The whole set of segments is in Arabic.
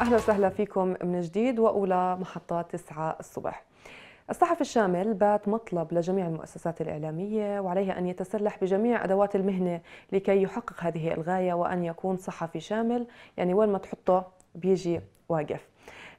أهلا وسهلا فيكم من جديد وأولى محطة 9 الصبح الصحفي الشامل بات مطلب لجميع المؤسسات الإعلامية وعليها أن يتسلح بجميع أدوات المهنة لكي يحقق هذه الغاية وأن يكون صحفي شامل يعني وين ما تحطه بيجي واقف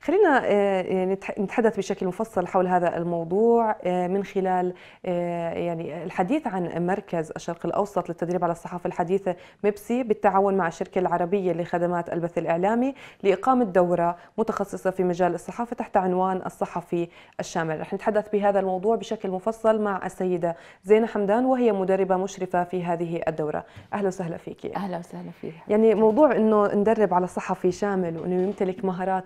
خلينا آه، آه، نتحدث بشكل مفصل حول هذا الموضوع آه، من خلال يعني الحديث عن مركز الشرق الاوسط للتدريب على الصحافه الحديثه ميبسي بالتعاون مع الشركه العربيه لخدمات البث الاعلامي لاقامه دوره متخصصه في مجال الصحافه تحت عنوان الصحفي الشامل رح نتحدث بهذا الموضوع بشكل مفصل مع السيده زينه حمدان وهي مدربه مشرفه في هذه الدوره اهلا وسهلا فيك اهلا وسهلا فيك يعني موضوع انه ندرب على صحفي شامل وانه يمتلك مهارات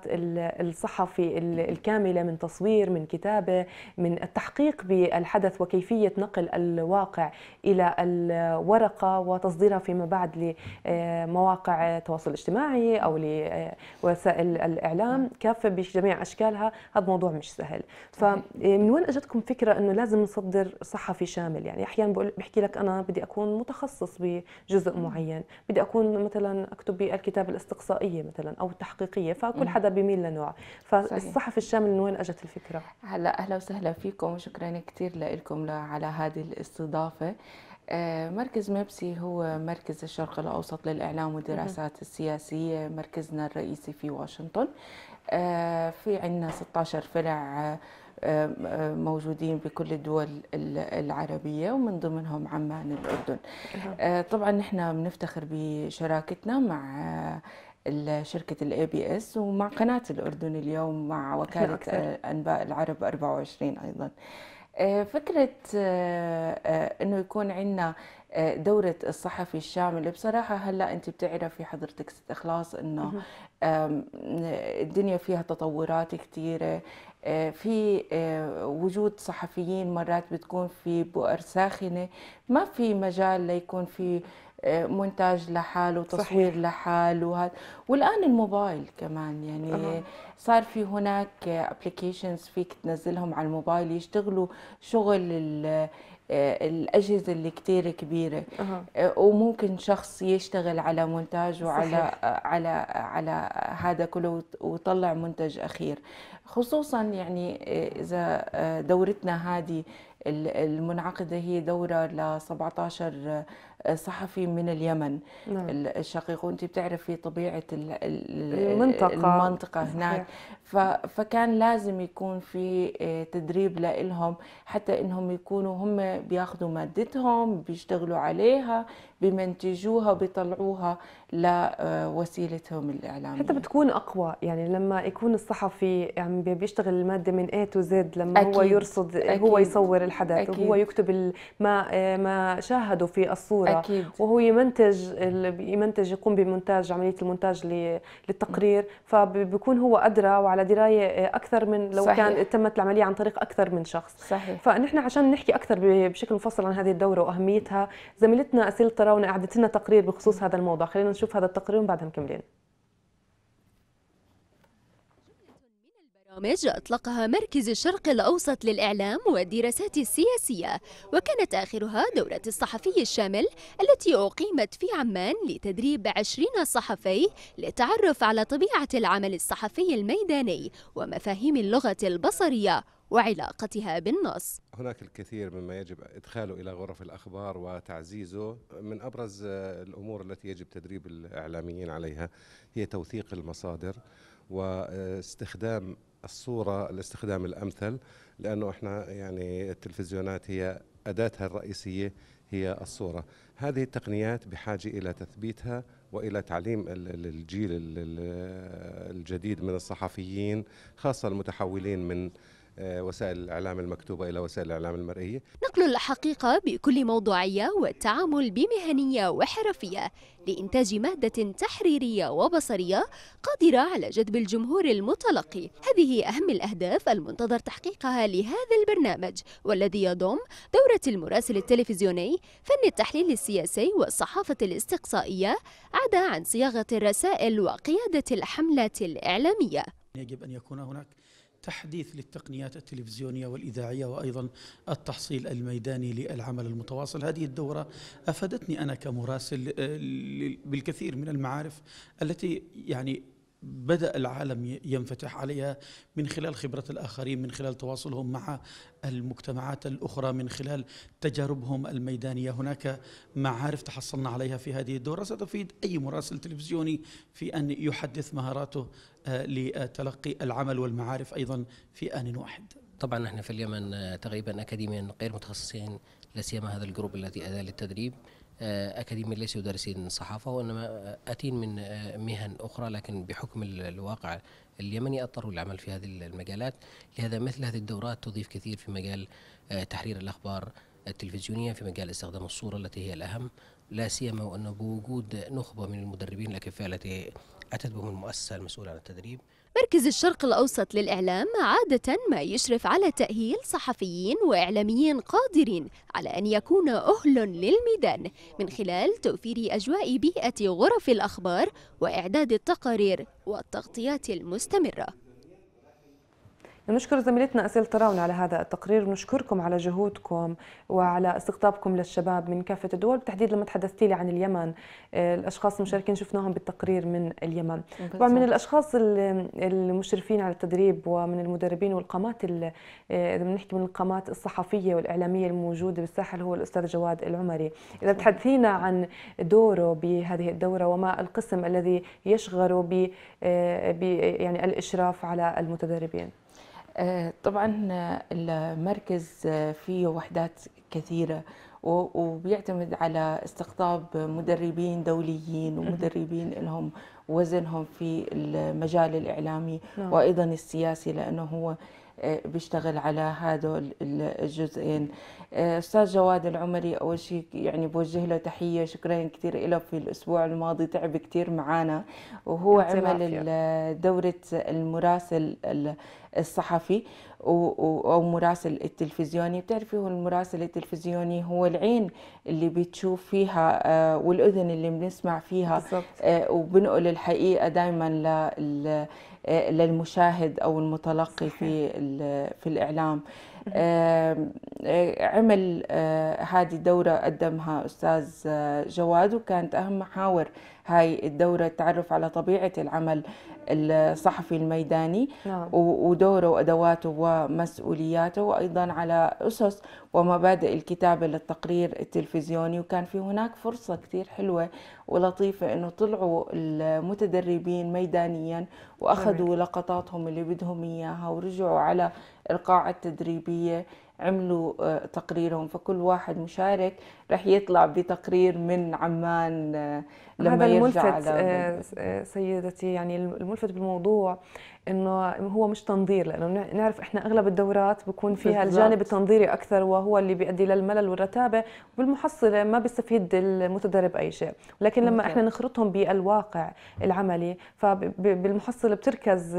الصحفي الكامله من تصوير من كتابه من التحقيق بالحدث وكيفيه نقل الواقع الى الورقه وتصديرها فيما بعد لمواقع التواصل الاجتماعي او لوسائل الاعلام كافه بجميع اشكالها هذا موضوع مش سهل فمن وين اجتكم فكره انه لازم نصدر صحفي شامل يعني احيانا بحكي لك انا بدي اكون متخصص بجزء معين بدي اكون مثلا اكتب بالكتاب الاستقصائيه مثلا او التحقيقيه فكل حدا بيميل لنوع بسرعه فالصحفي الشامل من وين اجت الفكره هلا اهلا وسهلا فيكم وشكرا كثير لكم على هذه الاستضافه آه، مركز ميبسي هو مركز الشرق الأوسط للإعلام والدراسات السياسية مركزنا الرئيسي في واشنطن آه، في عندنا 16 فرع آه، موجودين بكل الدول العربية ومن ضمنهم عمان الأردن طبعا نحن بنفتخر بشراكتنا مع شركة الاي بي اس ومع قناة الأردن اليوم مع وكالة أنباء العرب 24 أيضا آه، فكرة آه، آه، أنه يكون عندنا دورة الصحفي الشامل بصراحة هلا أنت بتعرفي حضرتك ست إخلاص إنه الدنيا فيها تطورات كثيرة في وجود صحفيين مرات بتكون في بؤر ساخنة ما في مجال ليكون في آه، مونتاج لحال وتصوير لحاله لحال وهذا والان الموبايل كمان يعني صار في هناك ابلكيشنز فيك تنزلهم على الموبايل يشتغلوا شغل آه، الاجهزه اللي كثير كبيره أه. وممكن شخص يشتغل على مونتاج وعلى صحيح. على على هذا كله ويطلع منتج اخير خصوصا يعني آه، اذا دورتنا هذه المنعقده هي دوره ل 17 صحفي من اليمن نعم. الشقيق وانت بتعرفي طبيعه المنطقه المنطقه هناك فكان لازم يكون في آه، تدريب لهم حتى انهم يكونوا هم بياخذوا مادتهم بيشتغلوا عليها بمنتجوها بيطلعوها لوسيلتهم آه، الإعلامية حتى بتكون أقوى يعني لما يكون الصحفي يعني بيشتغل المادة من اي تو زد لما أكيد. هو يرصد أكيد. هو يصور الحدث أكيد. وهو يكتب ما آه، ما شاهده في الصورة أكيد. وهو يمنتج يمنتج يقوم بمونتاج عمليه المونتاج للتقرير فبيكون هو ادرى وعلى درايه آه، اكثر من لو صحيح. كان تمت العمليه عن طريق اكثر من شخص صحيح. فنحن عشان نحكي اكثر بشكل مفصل عن هذه الدوره واهميتها زميلتنا اسيل طراونه اعدت لنا تقرير بخصوص هذا الموضوع خلينا نشوف هذا التقرير وبعدها مكملين برامج أطلقها مركز الشرق الأوسط للإعلام والدراسات السياسية وكانت آخرها دورة الصحفي الشامل التي أقيمت في عمان لتدريب عشرين صحفي للتعرف على طبيعة العمل الصحفي الميداني ومفاهيم اللغة البصرية وعلاقتها بالنص هناك الكثير مما يجب إدخاله إلى غرف الأخبار وتعزيزه من أبرز الأمور التي يجب تدريب الإعلاميين عليها هي توثيق المصادر واستخدام الصوره الاستخدام الامثل لانه احنا يعني التلفزيونات هي اداتها الرئيسيه هي الصوره هذه التقنيات بحاجه الى تثبيتها والى تعليم الجيل الجديد من الصحفيين خاصه المتحولين من آه، وسائل الإعلام المكتوبة إلى وسائل الإعلام المرئية نقل الحقيقة بكل موضوعية والتعامل بمهنية وحرفية لإنتاج مادة تحريرية وبصرية قادرة على جذب الجمهور المتلقي هذه أهم الأهداف المنتظر تحقيقها لهذا البرنامج والذي يضم دورة المراسل التلفزيوني فن التحليل السياسي والصحافة الاستقصائية عدا عن صياغة الرسائل وقيادة الحملات الإعلامية يجب أن يكون هناك تحديث للتقنيات التلفزيونية والإذاعية وأيضا التحصيل الميداني للعمل المتواصل هذه الدورة أفادتني أنا كمراسل آه، بالكثير من المعارف التي يعني بدأ العالم ينفتح عليها من خلال خبرة الآخرين من خلال تواصلهم مع المجتمعات الأخرى من خلال تجاربهم الميدانية هناك معارف تحصلنا عليها في هذه الدورة ستفيد أي مراسل تلفزيوني في أن يحدث مهاراته آه، لتلقي العمل والمعارف أيضا في آن واحد طبعا نحن في اليمن آه، تقريبا اكاديميا غير متخصصين لا سيما هذا الجروب الذي ادى للتدريب آه، أكاديمي ليس يدرسين صحافة وإنما أتين من آه، مهن أخرى لكن بحكم الواقع اليمني اضطروا للعمل في هذه المجالات لهذا مثل هذه الدورات تضيف كثير في مجال آه، تحرير الأخبار التلفزيونية في مجال استخدام الصورة التي هي الأهم لا سيما وأنه بوجود نخبة من المدربين الأكفاء التي أتت بهم المؤسسة المسؤولة عن التدريب مركز الشرق الأوسط للإعلام عادة ما يشرف على تأهيل صحفيين وإعلاميين قادرين على أن يكون أهل للميدان من خلال توفير أجواء بيئة غرف الأخبار وإعداد التقارير والتغطيات المستمرة نشكر زميلتنا أسيل طراون على هذا التقرير ونشكركم على جهودكم وعلى استقطابكم للشباب من كافة الدول بالتحديد لما تحدثتي لي عن اليمن آه، الأشخاص المشاركين شفناهم بالتقرير من اليمن طبعا من الأشخاص المشرفين على التدريب ومن المدربين والقامات إذا آه، بنحكي من القامات الصحفية والإعلامية الموجودة بالساحل هو الأستاذ جواد العمري إذا تحدثينا عن دوره بهذه الدورة وما القسم الذي يشغل آه، ب يعني الإشراف على المتدربين طبعا المركز فيه وحدات كثيرة وبيعتمد على استقطاب مدربين دوليين ومدربين لهم وزنهم في المجال الإعلامي نعم. وأيضا السياسي لأنه هو آه، بيشتغل على هذول الجزئين آه، استاذ جواد العمري اول شيء يعني بوجه له تحيه شكرا كثير له في الاسبوع الماضي تعب كثير معنا وهو عمل دوره المراسل الصحفي او مراسل التلفزيوني بتعرفي هو المراسل التلفزيوني هو العين اللي بتشوف فيها آه، والاذن اللي بنسمع فيها وبنقل الحقيقه دائما لل آه، للمشاهد او المتلقي في في الاعلام آه، عمل آه، هذه الدورة قدمها أستاذ جواد وكانت أهم محاور هاي الدورة التعرف على طبيعة العمل الصحفي الميداني نعم. ودوره وادواته ومسؤولياته وايضا على اسس ومبادئ الكتابه للتقرير التلفزيوني وكان في هناك فرصه كثير حلوه ولطيفه انه طلعوا المتدربين ميدانيا واخذوا جميل. لقطاتهم اللي بدهم اياها ورجعوا على القاعه التدريبيه عملوا آه، تقريرهم فكل واحد مشارك رح يطلع بتقرير من عمان آه، لما هذا الملفت آه، آه، سيدتي يعني الملفت بالموضوع انه هو مش تنظير لانه نعرف احنا اغلب الدورات بكون فيها بالزبط. الجانب التنظيري اكثر وهو اللي بيؤدي للملل والرتابه وبالمحصله ما بيستفيد المتدرب اي شيء لكن لما احنا نخرطهم بالواقع العملي فبالمحصله بتركز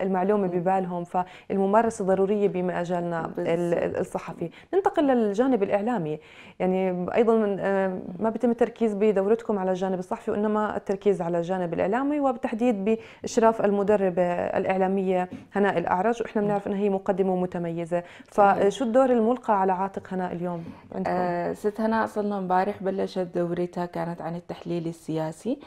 المعلومه ببالهم فالممارسه ضروريه بمجالنا الصحفي ننتقل للجانب الاعلامي يعني ايضا آه، ما بيتم التركيز بدورتكم على الجانب الصحفي الصحفي وإنما التركيز على الجانب الإعلامي وبالتحديد بإشراف المدربة الإعلامية هناء الأعرج وإحنا بنعرف أنها هي مقدمة متميزة فشو الدور الملقى على عاتق هناء اليوم عندكم؟ آه ست هناء صرنا امبارح بلشت دورتها كانت عن التحليل السياسي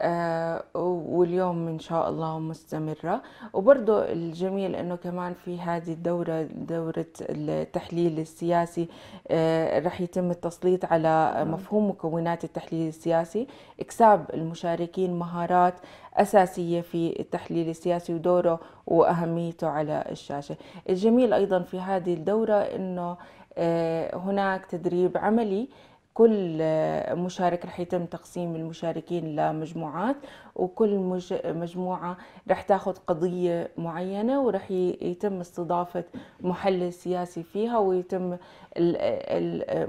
آه واليوم إن شاء الله مستمرة وبرضه الجميل أنه كمان في هذه الدورة دورة التحليل السياسي آه رح يتم التسليط على نعم. مفهوم مكونات التحليل السياسي اكتساب المشاركين مهارات أساسية في التحليل السياسي ودوره وأهميته على الشاشة الجميل أيضا في هذه الدورة أنه آه، هناك تدريب عملي كل آه، مشارك رح يتم تقسيم المشاركين لمجموعات وكل مجموعة رح تاخذ قضية معينة ورح يتم استضافة محلل سياسي فيها ويتم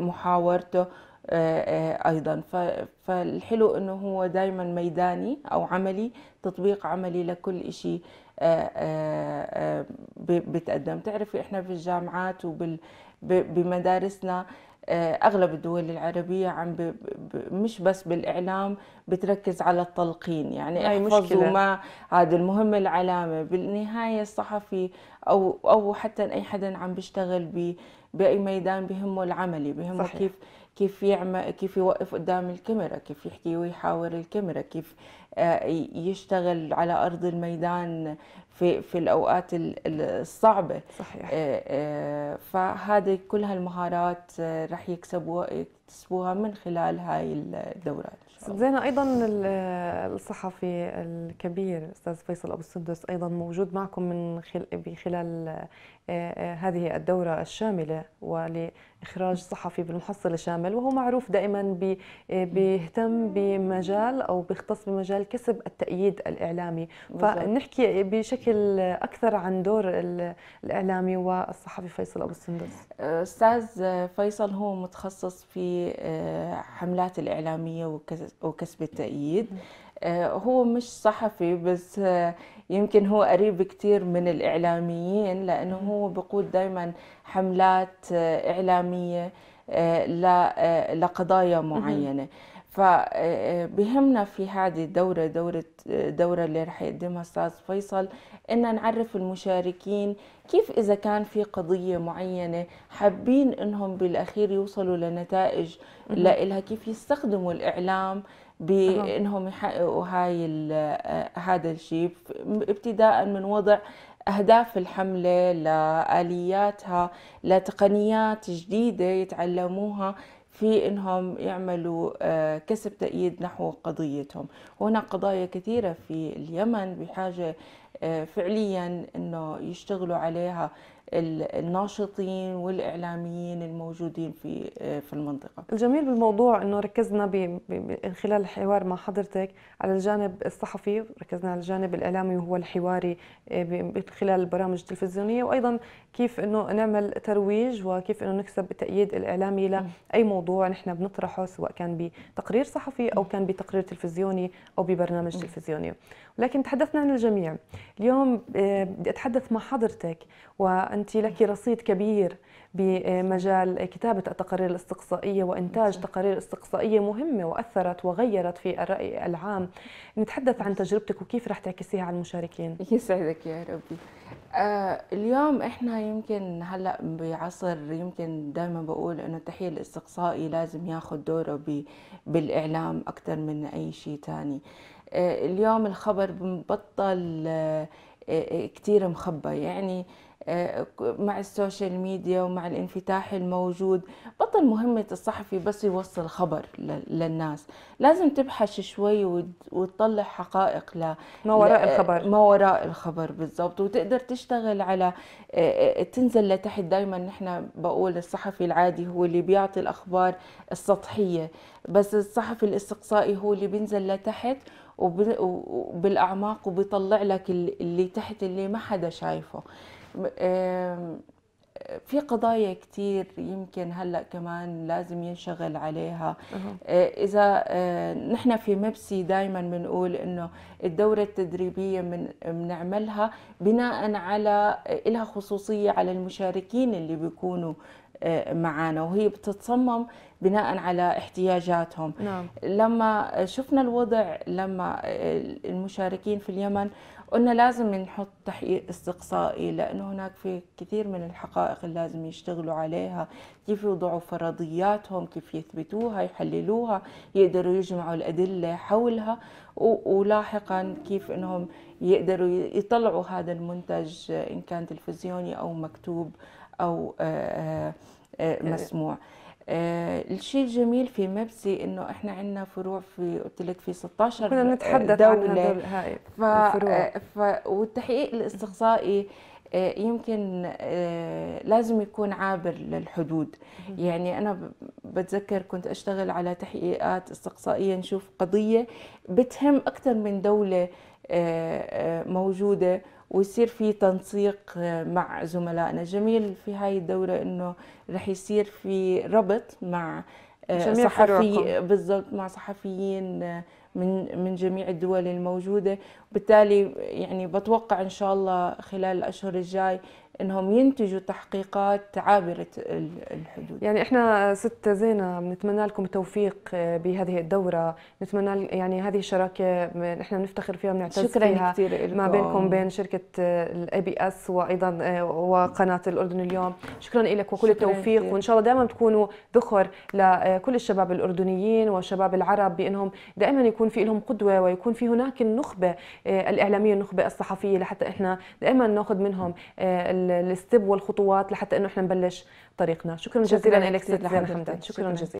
محاورته آه، آه، ايضا فالحلو انه هو دائما ميداني او عملي تطبيق عملي لكل شيء آه، بتقدم تعرف احنا في الجامعات وبمدارسنا اغلب الدول العربيه عم مش بس بالاعلام بتركز على التلقين يعني مشكلة. ما هذا المهم العلامه بالنهايه الصحفي او او حتى اي حدا عم بيشتغل باي ميدان بهمه العملي بهمه صحيح. كيف كيف يعمل كيف يوقف قدام الكاميرا كيف يحكي ويحاور الكاميرا كيف آه، يشتغل على ارض الميدان في في الاوقات الصعبه صحيح آه، آه، فهذه كل هالمهارات رح يكسبوها يكتسبوها من خلال هاي الدورات زين ايضا الصحفي الكبير استاذ فيصل ابو السدس ايضا موجود معكم من خلال آه، آه، هذه الدوره الشامله ولاخراج صحفي بالمحصل الشامل وهو معروف دائما آه، بيهتم بمجال او بيختص بمجال كسب التأييد الاعلامي فنحكي بشكل اكثر عن دور الاعلامي والصحفي فيصل ابو السندس استاذ فيصل هو متخصص في حملات الإعلامية وكسب التأييد آه، هو مش صحفي بس آه، يمكن هو قريب كتير من الإعلاميين لأنه هو بقود دايما حملات آه، إعلامية لقضايا معينة فبهمنا آه، آه، في هذه الدورة دورة الدورة آه، اللي رح يقدمها أستاذ فيصل إن نعرف المشاركين كيف إذا كان في قضية معينة حابين إنهم بالأخير يوصلوا لنتائج لإلها كيف يستخدموا الإعلام بإنهم يحققوا هاي هذا الشيء ابتداء من وضع أهداف الحملة لآلياتها لتقنيات جديدة يتعلموها في انهم يعملوا آه، كسب تأييد نحو قضيتهم وهناك قضايا كثيرة في اليمن بحاجة آه، فعليا انه يشتغلوا عليها الناشطين والاعلاميين الموجودين في آه، في المنطقه. الجميل بالموضوع انه ركزنا خلال الحوار مع حضرتك على الجانب الصحفي، ركزنا على الجانب الاعلامي وهو الحواري من آه، خلال البرامج التلفزيونيه وايضا كيف انه نعمل ترويج وكيف انه نكسب التأييد الاعلامي لاي موضوع نحن بنطرحه سواء كان بتقرير صحفي او كان بتقرير تلفزيوني او ببرنامج تلفزيوني. ولكن تحدثنا عن الجميع، اليوم آه، بدي اتحدث مع حضرتك و أنت لك رصيد كبير بمجال كتابة التقارير الاستقصائية وإنتاج نعم. تقارير استقصائية مهمة وأثرت وغيرت في الرأي العام نتحدث عن تجربتك وكيف رح تعكسيها على المشاركين يسعدك يا ربي آه اليوم احنا يمكن هلا بعصر يمكن دائما بقول انه التحليل الاستقصائي لازم ياخذ دوره بالاعلام اكثر من اي شيء ثاني آه اليوم الخبر بطل آه،, آه كتير مخبى يعني مع السوشيال ميديا ومع الانفتاح الموجود بطل مهمة الصحفي بس يوصل خبر للناس لازم تبحث شوي وتطلع حقائق ل ما وراء الخبر ما وراء الخبر بالضبط وتقدر تشتغل على آه، آه، تنزل لتحت دائما نحن بقول الصحفي العادي هو اللي بيعطي الأخبار السطحية بس الصحفي الاستقصائي هو اللي بينزل لتحت وبالأعماق وبيطلع لك اللي تحت اللي ما حدا شايفه في قضايا كثير يمكن هلا كمان لازم ينشغل عليها آه، اذا آه، نحن في مبسي دائما بنقول انه الدوره التدريبيه من بنعملها بناء على آه، لها خصوصيه على المشاركين اللي بيكونوا معنا وهي بتتصمم بناء على احتياجاتهم نعم. لما شفنا الوضع لما المشاركين في اليمن قلنا لازم نحط تحقيق استقصائي لأنه هناك في كثير من الحقائق اللي لازم يشتغلوا عليها كيف يوضعوا فرضياتهم كيف يثبتوها يحللوها يقدروا يجمعوا الأدلة حولها ولاحقا كيف أنهم يقدروا يطلعوا هذا المنتج إن كان تلفزيوني أو مكتوب أو آه، آه، آه، مسموع آه الشيء الجميل في مبسي انه احنا عندنا فروع في قلت لك في 16 كنا نتحدث دولة عن هاي ف... آه، ف... والتحقيق الاستقصائي آه، يمكن آه، لازم يكون عابر للحدود يعني انا بتذكر كنت اشتغل على تحقيقات استقصائيه نشوف قضيه بتهم اكثر من دوله موجوده ويصير في تنسيق آه، مع زملائنا جميل في هاي الدورة انه رح يصير في ربط مع آه، صحفي بالضبط مع صحفيين آه، من من جميع الدول الموجوده بالتالي يعني بتوقع ان شاء الله خلال الاشهر الجاي انهم ينتجوا تحقيقات عابره الحدود. يعني احنا ست زينه بنتمنى لكم التوفيق بهذه الدوره، نتمنى يعني هذه الشراكه نحن بنفتخر فيها بنعتز شكرا فيها كثير ما بينكم بين شركه الاي بي اس وايضا آه، وقناه الاردن اليوم، شكرا لك وكل شكرا التوفيق كتير. وان شاء الله دائما تكونوا ذخر لكل الشباب الاردنيين والشباب العرب بانهم دائما يكون في لهم قدوه ويكون في هناك النخبه آه، الاعلاميه النخبه الصحفيه لحتى احنا دائما ناخذ منهم آه، الستب والخطوات لحتى انه احنا نبلش طريقنا شكرا جزيلا لك ست حمدان شكرا جزيلا